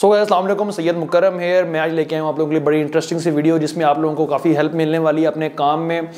so so, Aslam Syed Mukarram here मैं आज लेके आया हूँ आप लोगों के लिए बड़ी इंटरेस्टिंग सी वीडियो जिसमें आप लोगों को काफ़ी हेल्प मिलने वाली है अपने काम में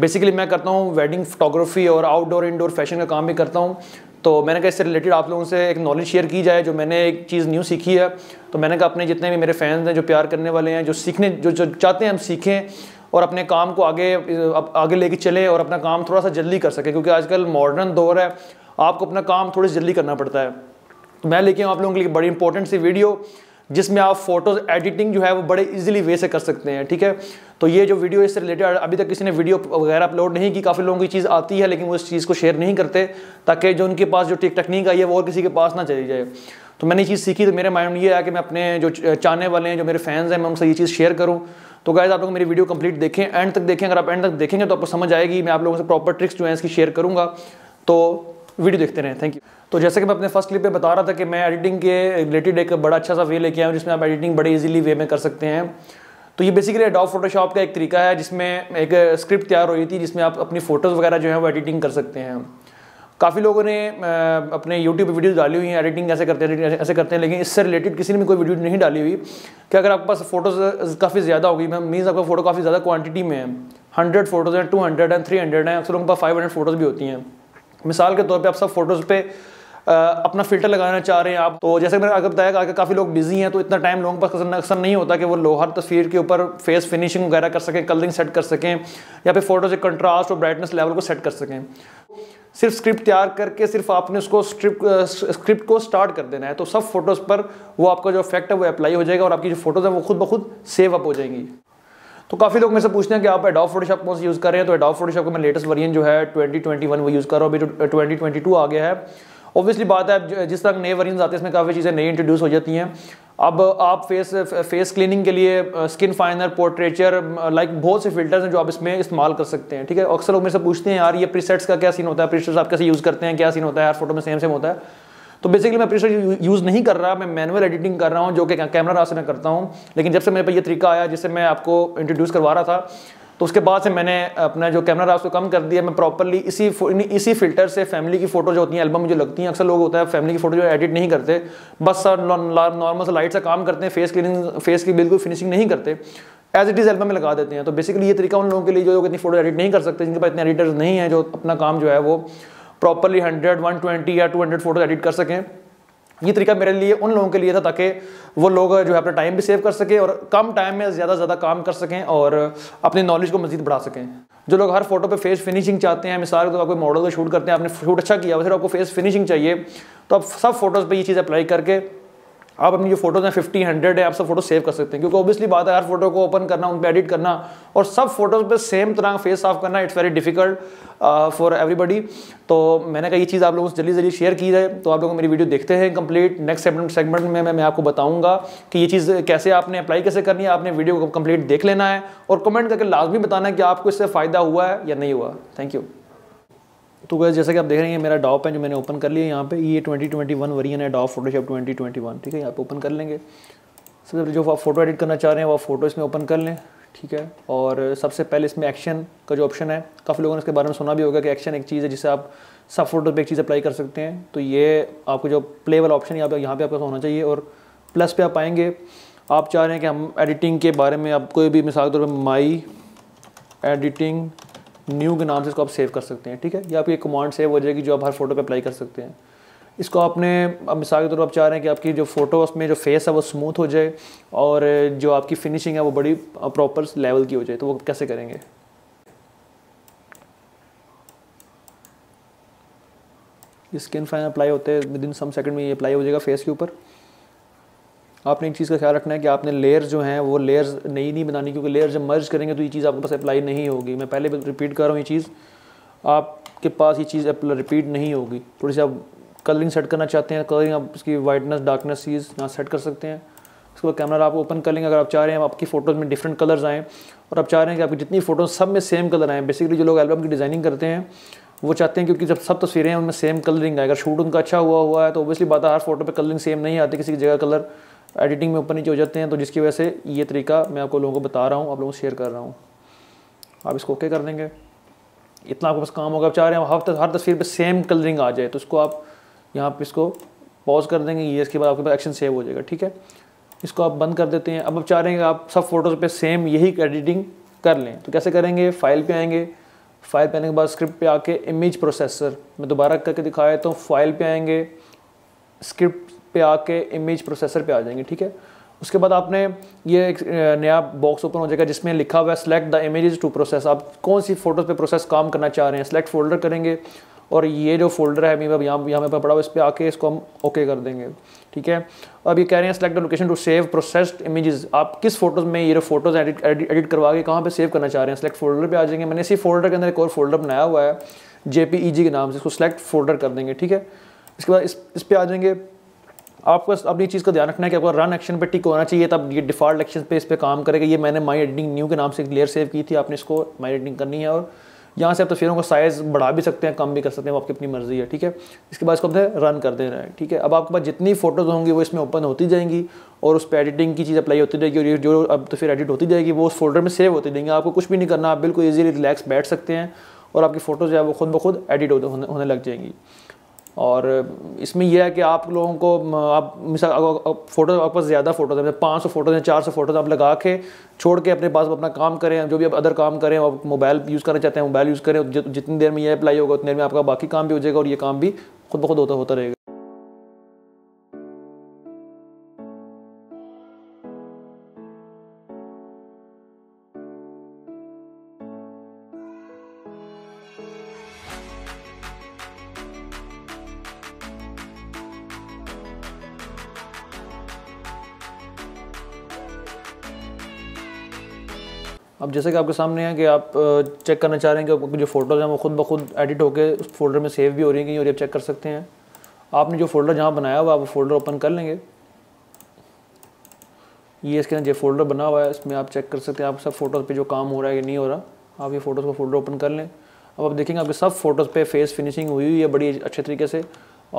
बेसिकली मैं करता हूँ वेडिंग फोटोग्राफी और आउटडोर इंडोर फैशन का काम भी करता हूँ तो मैंने कहा इससे रिलेटेड आप लोगों से एक नॉलेज शेयर की जाए जो मैंने एक चीज़ न्यू सीखी है तो मैंने कहा अपने जितने भी मेरे फैंस हैं जो प्यार करने वाले हैं जो सीखने जो जो चाहते हैं हम सीखें और अपने काम को आगे आगे लेके चलें और अपना काम थोड़ा सा जल्दी कर सकें क्योंकि आजकल मॉडर्न दौर है आपको अपना काम थोड़ी जल्दी करना पड़ता है तो मैं लेके आप लोगों के लिए बड़ी इंपॉर्टेंट सी वीडियो जिसमें आप फोटोज एडिटिंग जो है वो बड़े इजीली वे से कर सकते हैं ठीक है तो ये जो वीडियो इससे रिलेटेड अभी तक किसी ने वीडियो वगैरह अपलोड नहीं की काफ़ी लोगों की चीज़ आती है लेकिन वो इस चीज़ को शेयर नहीं करते ताकि जो उनके पास जो टेक्निक आई है वो और किसी के पास ना चली जाए तो मैंने ये चीज़ सीखी तो मेरे माइंड में ये आया कि मैं अपने जो चाहने वाले हैं जो मेरे फैंस हैं मैं उनसे ये चीज़ शेयर करूँ तो गाइज आप लोग मेरी वीडियो कंप्लीट देखें एंड तक देखें अगर आप एंड तक देखेंगे तो आपको समझ आएगी मैं आप लोगों से प्रॉपर ट्रिक्स जो है इसकी शेयर करूँगा तो वीडियो देखते रहें थैंक यू तो जैसे कि मैं अपने फर्स्ट क्लिप में बता रहा था कि मैं एडिटिंग के रिलेटेड एक बड़ा अच्छा सा वे लेके आया हूँ जिसमें आप एडिटिंग बड़े इजीली वे में कर सकते हैं तो ये बेसिकली एडोब फोटोशॉप का एक तरीका है जिसमें एक स्क्रिप्ट तैयार हुई थी जिसमें आप अपनी फ़ोटोज़ वगैरह जो है वो एडिटिंग कर सकते हैं काफ़ी लोगों ने अपने यूट्यूब पर वीडियोज़ डाली हुई हैं एडिटिंग ऐसे करते हैं ऐसे करते हैं लेकिन इससे रिलेटेड किसी ने भी कोई वीडियो नहीं डाली हुई कि अगर आपके पास फ़ोटोज़ काफ़ी ज़्यादा होगी मीन्स आपका फ़ोटो काफ़ी ज़्यादा क्वान्टिटी में है हंड्रेड फ़ोटोज़ हैं टू हंड्रेड हैं थ्री हंड्रेड हैं अक्सर उनके पास फाइव हंड्रेड फ़ोटोज़ भी होती हैं मिसाल के तौर पर आप सब फ़ोटोज़ पर अपना फिल्टर लगाना चाह रहे हैं आप तो जैसे मैंने आगे बताया आगे काफ़ी लोग बिजी हैं तो इतना टाइम लोगों पर पास अक्सर नहीं होता कि वो लोहर तस्वीर के ऊपर फेस फिनिशिंग वगैरह कर सकें कलरिंग सेट कर सकें या फिर फोटो से कंट्रास्ट और ब्राइटनेस लेवल को सेट कर सकें सिर्फ स्क्रिप्ट तैयार करके सिर्फ आपने उसको स्क्रिप्ट स्क्रिप्ट को स्टार्ट कर देना है तो सब फोटोज़ पर वो आपका जो इफेक्ट है वो अप्लाई हो जाएगा और आपकी जो फोटोज़ हैं वो खुद ब खुद सेव अप हो जाएंगी तो काफ़ी लोग मेरे से पूछते हैं कि आप एडॉप फोटोशॉप कौन सा यूज़ कर रहे हैं तो एडॉप फोटोशॉप का मैं लेटेस्ट वर्जन जो है ट्वेंटी ट्वेंटी वन वो यूज़ कर रहा हूँ अभी ट्वेंटी ट्वेंटी टू आ गया है ऑब्वियसली बात है जिस तरह नए वरियंस आते हैं इसमें काफ़ी चीज़ें नई इंट्रोड्यूस हो जाती हैं अब आप फेस फेस क्लीनिंग के लिए स्किन फाइनर पोर्ट्रेचर लाइक बहुत से फिल्टर्स हैं जो आप इसमें इस्तेमाल कर सकते हैं ठीक है अक्सर लोग मेरे से पूछते हैं यार ये प्रीसेट्स का क्या सीन होता है प्रीसेट्स आप कैसे यूज़ करते हैं क्या सीन होता है यार फोटो में सेम सेम होता है तो बेसिकली मैं प्रीसेट यूज़ नहीं कर रहा मैं मैनुअल एडिटिंग कर रहा हूँ जो कि कैमरा रास्ते में करता हूँ लेकिन जब से मेरे पर ये तरीका आया जिससे मैं आपको इंट्रोड्यूस करवा रहा था तो उसके बाद से मैंने अपना जो कैमरा रहा उसको कम कर दिया मैं प्रॉपरली इसी इसी फिल्टर से फैमिली की फोटो जो होती है एल्बम मुझे लगती है अक्सर लोग होता है फैमिली की फोटो जो एडिट नहीं करते बस सर नॉर्मल लाइट से काम करते हैं फेस क्लीनिंग फेस की बिल्कुल फिनिशिंग नहीं करते एज इट इज़ एल्बम में लगा देते हैं तो बेसिकली ये तरीका उन लोगों के लिए जो लोग इतनी फोटो एडिट नहीं कर सकते जिनके पास इतने एडिटर्स नहीं है जो अपना काम जो है वो प्रॉपरली हंड्रेड वन ट्वेंटी या टू हंड्रेड फोटो एडिट कर सकें ये तरीका मेरे लिए उन लोगों के लिए था ताकि वो लोग जो है अपना टाइम भी सेव कर सकें और कम टाइम में ज़्यादा से ज़्यादा काम कर सकें और अपनी नॉलेज को मजीद बढ़ा सकें जो लोग हर फोटो पे फेस फिनिशिंग चाहते हैं मिसाल के तो आपको मॉडल को शूट करते हैं आपने शूट अच्छा किया फिर आपको फेस फिनिशिंग चाहिए तो आप सब फोटोज़ पर ये चीज़ अप्लाई करके आप अपनी जो फोटोज हैं फिफ्टी हंड्रेड है आप सब फोटो सेव कर सकते हैं क्योंकि ऑब्वियसली बात है हर फोटो को ओपन करना उन पर एडिट करना और सब फोटोज पे सेम तरह फेस ऑफ करना it's very difficult for everybody तो मैंने कहा ये चीज़ आप लोगों से जल्दी जल्दी शेयर की जाए तो आप लोग मेरी वीडियो देखते हैं कंप्लीट नेक्स्ट सेगमेंट सेगमेंट में मैं, मैं आपको बताऊंगा कि ये चीज़ कैसे आपने अप्लाई कैसे करनी है आपने वीडियो को कंप्लीट देख लेना है और कमेंट करके लाजमी बताना है कि आपको इससे फ़ायदा हुआ है या नहीं हुआ थैंक यू तो गैस जैसा कि आप देख रहे हैं मेरा डॉप है जो मैंने ओपन कर लिया यहाँ पे ये 2021 वरियन है डॉप फोटोशॉप 2021 ठीक है यहाँ पे ओपन कर लेंगे सबसे पहले जो आप फोटो एडिट करना चाह रहे हैं वो फोटो इसमें ओपन कर लें ठीक है और सबसे पहले इसमें एक्शन का जो ऑप्शन है काफ़ी लोगों ने इसके बारे में सुना भी होगा कि एक्शन एक चीज़ है जिसे आप सब फोटो पर एक चीज़ अप्लाई कर सकते हैं तो ये आपको जो प्ले वाला ऑप्शन यहाँ पर यहाँ पे आपका होना चाहिए और प्लस पे आप आएँगे आप चाह रहे हैं कि हम एडिटिंग के बारे में आप कोई भी मिसाल के तौर पर माई एडिटिंग न्यू के नाम से इसको आप सेव कर सकते हैं ठीक है या आपकी कमांड सेव हो जाएगी जो आप हर फोटो पे अप्लाई कर सकते हैं इसको आपने अब मिसाल के तौर पर आप चाह रहे हैं कि आपकी जो फोटो उसमें जो फेस है वो स्मूथ हो जाए और जो आपकी फिनिशिंग है वो बड़ी प्रॉपर लेवल की हो जाए तो वो कैसे करेंगे स्किन फाइन अप्लाई होते हैं विद इन सम सेकंड में ये अप्लाई हो जाएगा फेस के ऊपर आपने एक चीज़ का ख्याल रखना है कि आपने लेयर्स जो हैं वो लेयर्स नई नहीं बनानी क्योंकि लेयर जब मर्ज करेंगे तो ये चीज़ आपके पास अप्लाई नहीं होगी मैं पहले रिपीट कर रहा हूँ ये चीज़ आपके पास ये चीज़ रिपीट नहीं होगी थोड़ी सी आप कलरिंग सेट करना चाहते हैं कलरिंग आप इसकी वाइटनेस डार्कनेस चीज़ यहाँ सेट कर सकते हैं उसके बाद कैमरा आप ओपन कर लेंगे अगर आप चाह रहे हैं आपकी फ़ोटोज़ में डिफरेंट कलर्स आएँ और आप चाह रहे हैं कि आपकी जितनी फ़ोटोज़ सब में सेम कलर आएँ बेसिकली जो लोग एल्बम की डिज़ाइनिंग करते हैं वो चाहते हैं क्योंकि जब सब तस्वीरें हैं उनमें सेम कलरिंग आए अगर शूट उनका अच्छा हुआ हुआ है तो ओबियसली बात है हर फोटो पर कलरिंग सेम नहीं आती किसी की जगह कलर एडिटिंग में ऊपर नीचे हो जाते हैं तो जिसकी वजह से ये तरीका मैं आपको लोगों को बता रहा हूँ आप लोगों को शेयर कर रहा हूँ आप इसको ओके कर देंगे इतना आपके पास काम होगा आप चाह रहे हैं हर तक हर तस्वीर पर सेम कलरिंग आ जाए तो उसको आप यहाँ पर इसको पॉज कर देंगे ये इसके बाद आपके पास एक्शन सेव हो जाएगा ठीक है इसको आप बंद कर देते हैं अब आप चाह रहे हैं कि आप सब फोटोज़ पे सेम यही एडिटिंग कर लें तो कैसे करेंगे फाइल पे आएंगे फाइल पे आने के बाद स्क्रिप्ट पे आके इमेज प्रोसेसर मैं दोबारा करके दिखा देता हूँ तो फाइल पे आएंगे स्क्रिप्ट पे आके इमेज प्रोसेसर पे आ जाएंगे ठीक है उसके बाद आपने ये एक नया बॉक्स ओपन हो जाएगा जिसमें लिखा हुआ है select the images to process आप कौन सी फोटोज़ पे प्रोसेस काम करना चाह रहे हैं सेलेक्ट फोल्डर करेंगे और ये जो फोल्डर है मेरा यहाँ यहाँ पर पड़ा हुआ इस पर आके इसको हम ओके कर देंगे ठीक है अब ये कह रहे हैं select the location to save processed images आप किस फोटोज़ में ये जो फोटोज़ एडिट एडिट करवा के कहाँ पे सेव करना चाह रहे हैं सेलेक्ट फोल्डर पे आ जाएंगे मैंने इसी फोल्डर के अंदर एक और फोल्डर बनाया हुआ है जे e के नाम से इसको सेलेक्ट फोल्डर कर देंगे ठीक है इसके बाद इस इस पर आ जाएंगे आपको अपनी चीज़ का ध्यान रखना है कि आपको रन एक्शन पे टिक होना चाहिए तब ये डिफॉल्ट एक्शन पे इस पर काम करेगा ये मैंने माई एडिटिंग न्यू के नाम से एक लेयर सेव की थी आपने इसको माई एडिटिंग करनी है और यहाँ से आप तस्वीरों का साइज़ बढ़ा भी सकते हैं कम भी कर सकते हैं वो आपकी अपनी मर्ज़ी है ठीक है इसके बाद इसको आपने रन कर देना है ठीक है अब आपके पास जितनी फ़ोटोज़ होंगी वो इसमें ओपन होती जाएंगी और उस पर एडिटिंग की चीज़ अप्लाई होती जाएगी और जो अब तो फिर एडिट होती जाएगी वो उस फोल्डर में सेव होती जाएंगी आपको कुछ भी नहीं करना आप बिल्कुल ईजिली रिलैक्स बैठ सकते हैं और आपकी फ़ोटोज जो है वो खुद ब खुद एडिट होने लग जाएंगी और इसमें यह है कि आप लोगों को आप मिसाल फ़ोटो आपके पास ज़्यादा फ़ोटोज़ हैं पाँच सौ फ़ोटोज़ हैं चार सौ फ़ोटोज़ आप लगा के छोड़ के अपने पास अपना काम करें जो भी आप अदर काम करें आप मोबाइल यूज़ करना चाहते हैं मोबाइल यूज़ करें जितनी देर में यह अप्लाई होगा उतनी देर में आपका बाकी काम भी हो जाएगा और ये काम भी खुद ब खुद होता होता रहेगा जैसे कि आपके सामने है कि आप चेक करना चाह रहे हैं कि आपकी जो फोटोज़ हैं वो खुद ब खुद एडिट होकर उस फोल्डर में सेव भी हो रही है कहीं और आप चेक कर सकते हैं आपने जो फोल्डर जहाँ बनाया हुआ आप वो फोल्डर ओपन कर लेंगे ये इसके अंदर जो फोल्डर बना हुआ है इसमें आप चेक कर सकते हैं आप सब फोटोज़ पे जो काम हो रहा है या नहीं हो रहा आप ये फ़ोटोज़ का फोल्डर ओपन कर लें अब आप देखेंगे आपके सब फ़ोटोज़ पे फेस फिनिशिंग हुई हुई है बड़ी अच्छे तरीके से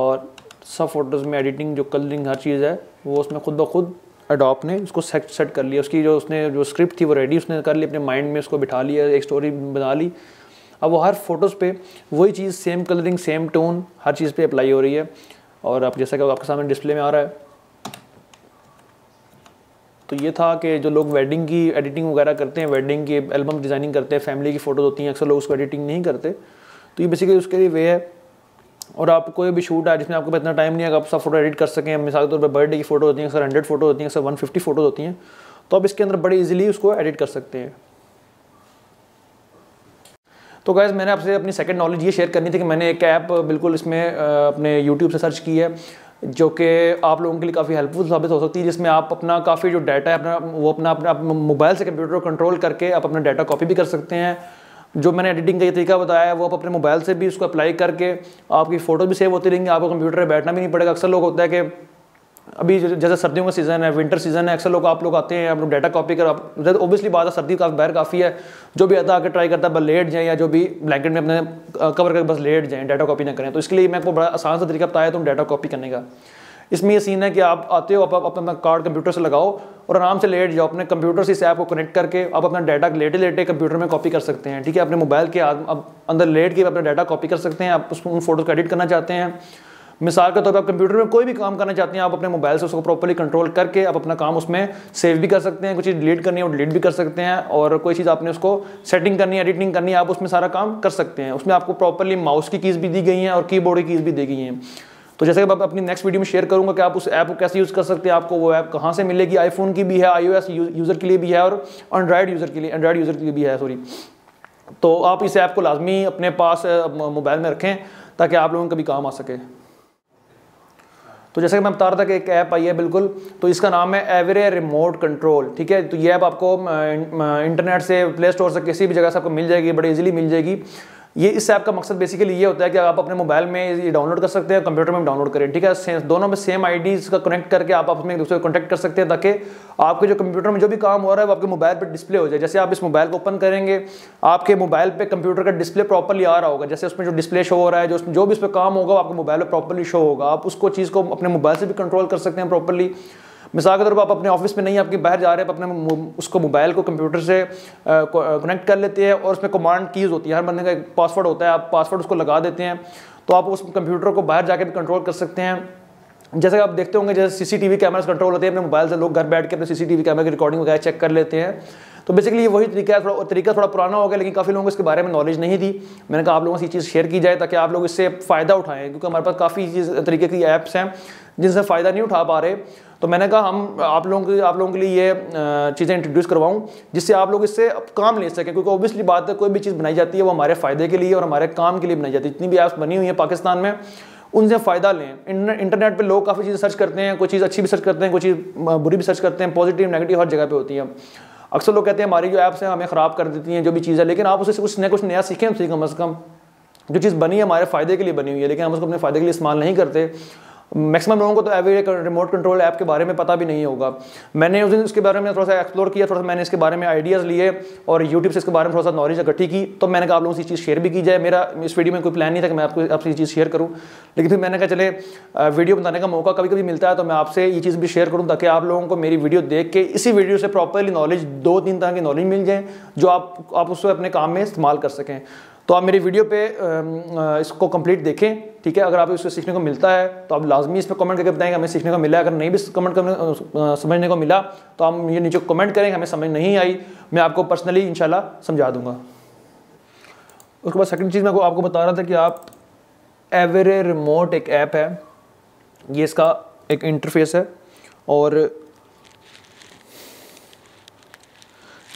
और सब फोटोज़ में एडिटिंग जो कलरिंग हर चीज़ है वो उसमें खुद ब खुद अडॉप ने उसको सेट सेट कर लिया उसकी जो उसने जो स्क्रिप्ट थी वो रेडी उसने कर ली अपने माइंड में उसको बिठा लिया एक स्टोरी बना ली अब वो हर फोटोज़ पे वही चीज़ सेम कलरिंग सेम टोन हर चीज़ पे अप्लाई हो रही है और आप जैसा कि आपके सामने डिस्प्ले में आ रहा है तो ये था कि जो लोग वेडिंग की एडिटिंग वगैरह करते हैं वेडिंग की एल्बम डिज़ाइनिंग करते हैं फैमिली की फ़ोटोज़ होती हैं अक्सर लोग उसको एडिटिंग नहीं करते तो ये बेसिकली उसके लिए वे है और आप कोई भी शूट है जिसमें आपके पास इतना टाइम नहीं है आप सब फोटो एडिट कर सकें मिसाल के तौर पर बर्थडे की फोटो होती हैं अक्सर हंड्रेड फोटो होती हैं अक्सर वन फिफ्टी फोटोज होती हैं तो आप इसके अंदर बड़े ईजिली उसको एडिट कर सकते हैं तो गैस मैंने आपसे अपनी सेकंड नॉलेज ये शेयर करनी थी कि मैंने एक ऐप बिल्कुल इसमें अपने यूट्यूब से सर्च की है जो कि आप लोगों के लिए काफ़ी हेल्पफुल साबित हो सकती है जिसमें आप अपना काफ़ी जो डाटा है अपना वो अपना अपना मोबाइल से कंप्यूटर को कंट्रोल करके आप अपना डाटा कॉपी भी कर सकते हैं जो मैंने एडिटिंग का ये तरीका बताया है वो आप अपने मोबाइल से भी उसको अप्लाई करके आपकी फ़ोटो भी सेव होती रहेंगी आपको कंप्यूटर पर बैठना भी नहीं पड़ेगा अक्सर लोग होता है कि अभी जैसे सर्दियों का सीज़न है विंटर सीज़न है अक्सर लोग आप लोग आते हैं आप लोग डाटा कॉपी कर आप ओबियसली बात है सर्दी का बाहर काफ़ी है जो भी आता है आकर ट्राई करता है बस लेट जाएँ या जो भी ब्लैंकेट में अपने कवर करके बस लेट जाएँ डाटा कॉपी ना करें तो इसके लिए मैं आपको बड़ा आसान सा तरीका बताया तुम डाटा कॉपी करने का इसमें ये सीन है कि आप आते हो आप, अपना कार्ड कंप्यूटर से लगाओ और आराम से लेट जाओ अपने कंप्यूटर से इस ऐप को कनेक्ट करके आप अपना डाटा लेटे लेटे कंप्यूटर में कॉपी कर सकते हैं ठीक है अपने मोबाइल के आप अंदर लेट के अपना डाटा कॉपी कर सकते हैं आप उसको उन फोटोज़ को एडिट करना चाहते हैं मिसाल के तौर तो पर आप कंप्यूटर में कोई भी काम करना चाहते हैं आप अपने मोबाइल से उसको प्रॉपरली कंट्रोल करके आप अपना काम उसमें सेव भी कर सकते हैं कुछ चीज़ डिलीट करनी है वो डिलीट भी कर सकते हैं और कोई चीज़ आपने उसको सेटिंग करनी है एडिटिंग करनी है आप उसमें सारा काम कर सकते हैं उसमें आपको प्रॉपरली माउस की कीज़ भी दी गई हैं और कीबोर्ड की कीज़ भी दी गई हैं तो जैसे कि मैं अपनी नेक्स्ट वीडियो में शेयर करूंगा कि आप उस ऐप को कैसे यूज़ कर सकते हैं आपको वो ऐप कहाँ से मिलेगी आईफोन की भी है आईओएस यूज़र के लिए भी है और एंड्रॉयड यूज़र के लिए एंड्रॉयड यूज़र के लिए भी है सॉरी तो आप इस ऐप को लाजमी अपने पास मोबाइल में रखें ताकि आप लोगों का भी काम आ सके तो जैसे कि मैं बता रहा था कि एक ऐप आई है बिल्कुल तो इसका नाम है एवरे रिमोट कंट्रोल ठीक है तो ये ऐप आपको इंटरनेट से प्ले स्टोर से किसी भी जगह से आपको मिल जाएगी बड़ी इजीली मिल जाएगी ये इस ऐप का मकसद बेसिकली ये होता है कि आप अपने मोबाइल में ये डाउनलोड कर सकते हैं कंप्यूटर में डाउनलोड करें ठीक है दोनों में सेम आई का कनेक्ट करके आप अपने एक दूसरे को कॉन्टैक्ट कर सकते हैं ताकि आपके जो कंप्यूटर में जो भी काम हो रहा है वो आपके मोबाइल पर डिस्प्ले हो जाए जैसे आप इस मोबाइल को ओपन करेंगे आपके मोबाइल पर कंप्यूटर का डिस्प्ले प्रॉपरली आ रहा होगा जैसे उसमें जो डिस्प्ले शो हो रहा है जो जो भी उस पर काम होगा आपके मोबाइल पर प्रॉपरली शो होगा आप उसको चीज़ को अपने मोबाइल से भी कंट्रोल कर सकते हैं प्रॉपरली मिसाल के तौर पर आप अपने ऑफिस में नहीं आपके बाहर जा रहे हैं आप अपने उसको मोबाइल को कंप्यूटर से कनेक्ट कर लेते हैं और उसमें कमांड कीज़ होती है हर बंदे का एक पासवर्ड होता है आप पासवर्ड उसको लगा देते हैं तो आप उस कंप्यूटर को बाहर जाकर भी कंट्रोल कर सकते हैं जैसे आप देखते होंगे जैसे सीसीटीवी कैमरास कंट्रोल होते हैं अपने मोबाइल से लोग घर बैठ के अपने सीसीटीवी कैमरा की रिकॉर्डिंग वगैरह चेक कर लेते हैं तो बेसिकली ये वही तरीका है थोड़ा तरीका थोड़ा पुराना हो गया लेकिन काफ़ी लोगों को इसके बारे में नॉलेज नहीं थी मैंने कहा आप लोगों से ये चीज़ शेयर की जाए ताकि आप लोग इससे फ़ायदा उठाएं क्योंकि हमारे पास काफ़ी चीज़ तरीके की ऐप्स हैं जिनसे फ़ायदा नहीं उठा पा रहे तो मैंने कहा हम आप लोगों के आप लोगों के लिए ये चीज़ें इंट्रोड्यूस करवाऊँ जिससे आप लोग इससे काम ले सकें क्योंकि ऑब्वियसली बात है कोई भी चीज़ बनाई जाती है वो हमारे फ़ायदे के लिए और हमारे काम के लिए बनाई जाती है जितनी भी ऐप्स बनी हुई हैं पाकिस्तान में उनसे फ़ायदा लें इंटरनेट पे लोग काफ़ी चीज़ें सर्च करते हैं कोई चीज़ अच्छी भी सर्च करते हैं कोई चीज़ बुरी भी सर्च करते हैं पॉजिटिव नेगेटिव हर जगह पे होती है अक्सर लोग कहते हैं हमारी जो ऐप्स हैं हमें ख़राब कर देती हैं जो भी चीज़ें लेकिन आप उससे कुछ नया कुछ नया सीखें सीखें कम अज़ कम जो चीज़ बनी है हमारे फ़ायदे के लिए बनी हुई है लेकिन हम उसको अपने फ़ायदे के लिए इस्तेमाल नहीं करते मैक्सिमम लोगों को तो एवरी रिमोट कंट्रोल ऐप के बारे में पता भी नहीं होगा मैंने उस दिन इसके बारे में थोड़ा सा एक्सप्लोर किया थोड़ा सा मैंने इसके बारे में आइडियाज़ लिए और यूट्यूब से इसके बारे में थोड़ा सा नॉलेज इकट्ठी की तो मैंने कहा आप लोगों से चीज़ शेयर भी की जाए मेरा इस वीडियो में कोई प्लान नहीं था कि मैं आपको आपसे ये चीज़ शेयर करूँ लेकिन फिर मैंने कहा चले वीडियो बनाने का मौका कभी कभी मिलता है तो मैं आपसे ये चीज़ भी शेयर करूँ ताकि आप लोगों को मेरी वीडियो देख के इसी वीडियो से प्रॉपरली नॉलेज दो तीन तरह की नॉलेज मिल जाए जो आप आप उसको अपने काम में इस्तेमाल कर सकें तो आप मेरी वीडियो पे इसको कंप्लीट देखें ठीक है अगर आप इसको सीखने को मिलता है तो आप लाजमी इस पर कमेंट करके बताएंगे हमें सीखने को मिला अगर नहीं भी कमेंट करने समझने को मिला तो हम ये नीचे कमेंट करेंगे हमें समझ नहीं आई मैं आपको पर्सनली इंशाल्लाह समझा दूंगा उसके बाद सेकंड चीज़ मैं आपको बता रहा था कि आप एवरे रिमोट एक ऐप है ये इसका एक इंटरफेस है और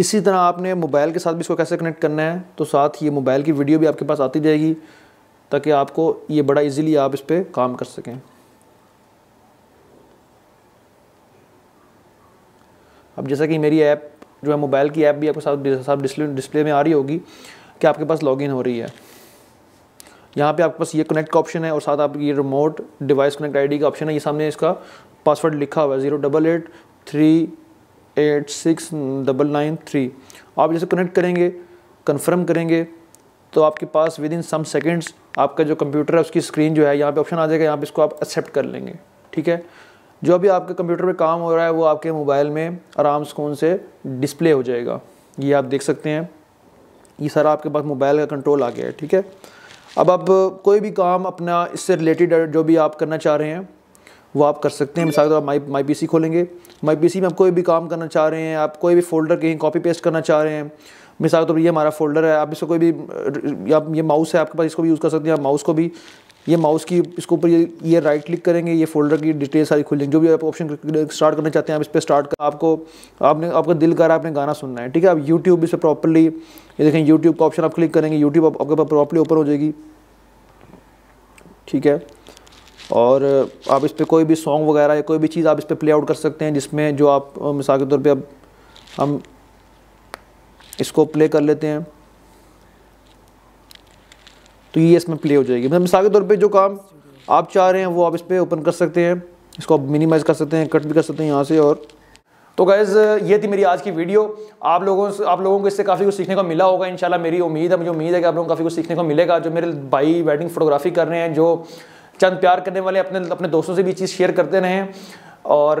इसी तरह आपने मोबाइल के साथ भी इसको कैसे कनेक्ट करना है तो साथ ये मोबाइल की वीडियो भी आपके पास आती जाएगी ताकि आपको ये बड़ा इजीली आप इस पर काम कर सकें अब जैसा कि मेरी ऐप जो है मोबाइल की ऐप भी आपके साथ साथ डिस्प्ले डिस्प्ले में आ रही होगी कि आपके पास लॉगिन हो रही है यहाँ पे आपके पास ये कनेक्ट का ऑप्शन है और साथ आप ये रिमोट डिवाइस कनेक्ट आईडी का ऑप्शन है ये सामने इसका पासवर्ड लिखा हुआ है zero double eight three eight six double nine three आप जैसे कनेक्ट करेंगे कन्फर्म करेंगे तो आपके पास विद इन सम सेकेंड्स आपका जो कंप्यूटर है उसकी स्क्रीन जो है यहाँ पे ऑप्शन आ जाएगा यहाँ पे इसको आप एक्सेप्ट कर लेंगे ठीक है जो भी आपके कंप्यूटर पे काम हो रहा है वो आपके मोबाइल में आराम सुकून से डिस्प्ले हो जाएगा ये आप देख सकते हैं ये सारा आपके पास मोबाइल का कंट्रोल आ गया है ठीक है अब आप कोई भी काम अपना इससे रिलेटेड जो भी आप करना चाह रहे हैं वो आप कर सकते हैं मिसाल के तौर माई माई पी सी खोलेंगे माई पी सी में आप कोई भी काम करना चाह रहे हैं आप कोई भी फोल्डर कहीं कॉपी पेस्ट करना चाह रहे हैं मिसाल के तौर पर ये हमारा फोल्डर है आप इसको कोई भी आप ये माउस है आपके पास इसको भी यूज़ कर सकते हैं आप माउस को भी ये माउस की इसके ऊपर ये ये राइट क्लिक करेंगे ये फोल्डर की डिटेल सारी खुल जो भी आप ऑप्शन स्टार्ट करना चाहते हैं आप इस पर स्टार्ट कर आपको आपने आपका दिल कर आपने गाना सुनना है ठीक है आप यूट्यूब इस पर प्रॉपरली ये देखें यूट्यूब का ऑप्शन आप क्लिक करेंगे यूट्यूब आपके पास प्रॉपरली ओपन हो जाएगी ठीक है और आप इस पर कोई भी सॉन्ग वगैरह या कोई भी चीज़ आप इस पर प्ले आउट कर सकते हैं जिसमें जो आप मिसाल के तौर पर अब हम इसको प्ले कर लेते हैं तो ये इसमें प्ले हो जाएगी मतलब मिसाल के तौर पे जो काम आप चाह रहे हैं वो आप इस पर ओपन कर सकते हैं इसको आप मिनिमाइज़ कर सकते हैं कट भी कर सकते हैं यहाँ से और तो गैज़ ये थी मेरी आज की वीडियो आप लोगों से आप लोगों को इससे काफ़ी कुछ सीखने को मिला होगा इंशाल्लाह मेरी उम्मीद है मुझे उम्मीद है कि आप लोगों को काफ़ी कुछ सीखने को मिलेगा जो मेरे भाई वेडिंग फोटोग्राफी कर रहे हैं जो चंद प्यार करने वाले अपने अपने दोस्तों से भी चीज़ शेयर करते रहें और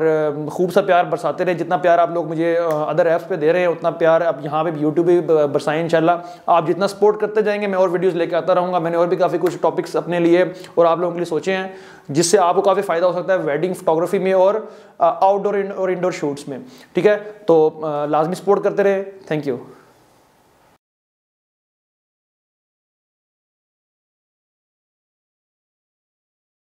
खूब सा प्यार बरसाते रहे जितना प्यार आप लोग मुझे अदर ऐप्स पे दे रहे हैं उतना प्यार आप यहाँ पे यूट्यूब भी बरसाएं इंशाल्लाह आप जितना सपोर्ट करते जाएंगे मैं और वीडियोस लेके आता रहूँगा मैंने और भी काफ़ी कुछ टॉपिक्स अपने लिए और आप लोगों के लिए सोचे हैं जिससे आपको काफ़ी फ़ायदा हो सकता है वेडिंग फोटोग्राफी में और आउटडोर और इंडोर शूट्स में ठीक है तो लाजमी सपोर्ट करते रहे थैंक यू